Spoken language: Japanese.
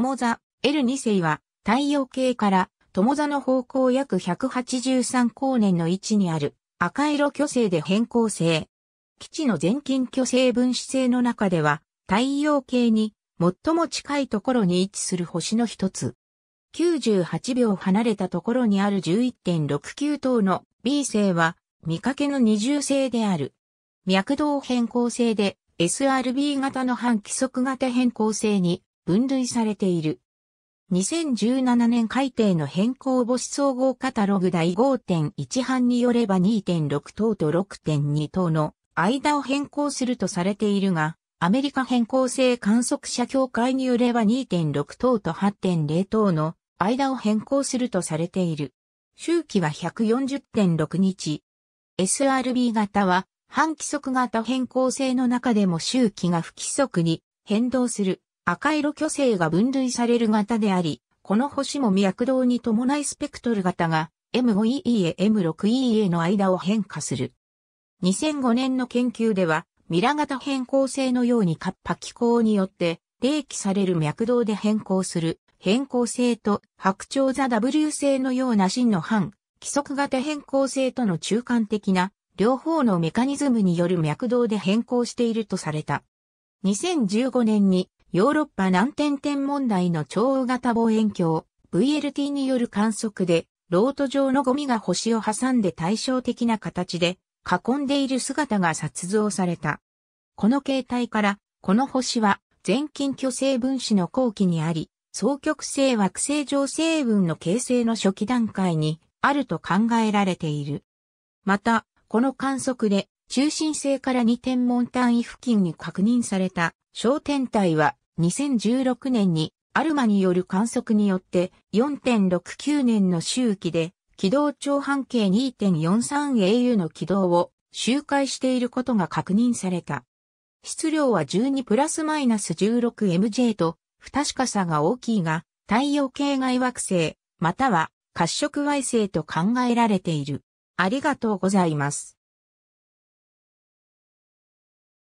友座、L2 世は、太陽系から友座の方向約183光年の位置にある赤色巨星で変更星。基地の全近巨星分子星の中では太陽系に最も近いところに位置する星の一つ。98秒離れたところにある11.69等の B 星は見かけの二重星である。脈動変更星で SRB 型の半規則型変更性に分類されている。2017年改定の変更母子総合カタログ第5.1版によれば2.6等と6.2等の間を変更するとされているが、アメリカ変更性観測者協会によれば2.6等と8.0等の間を変更するとされている。周期は140.6日。SRB 型は半規則型変更性の中でも周期が不規則に変動する。赤色巨星が分類される型であり、この星も脈動に伴いスペクトル型が M5EE M6EE の間を変化する。2005年の研究では、ミラ型変更性のように活波気候によって、冷気される脈動で変更する変更性と白鳥座 W 星のような真の反規則型変更性との中間的な両方のメカニズムによる脈動で変更しているとされた。2015年にヨーロッパ南天天問題の超大型望遠鏡、VLT による観測で、ロート状のゴミが星を挟んで対照的な形で、囲んでいる姿が撮像された。この形態から、この星は、全近巨星分子の後期にあり、双極性惑星上成分の形成の初期段階にあると考えられている。また、この観測で中心性から2天文単位付近に確認された小天体は2016年にアルマによる観測によって4.69年の周期で軌道長半径 2.43au の軌道を周回していることが確認された。質量は12プラスマイナス 16mj と不確かさが大きいが太陽系外惑星または褐色矮星と考えられている。ありがとうございます。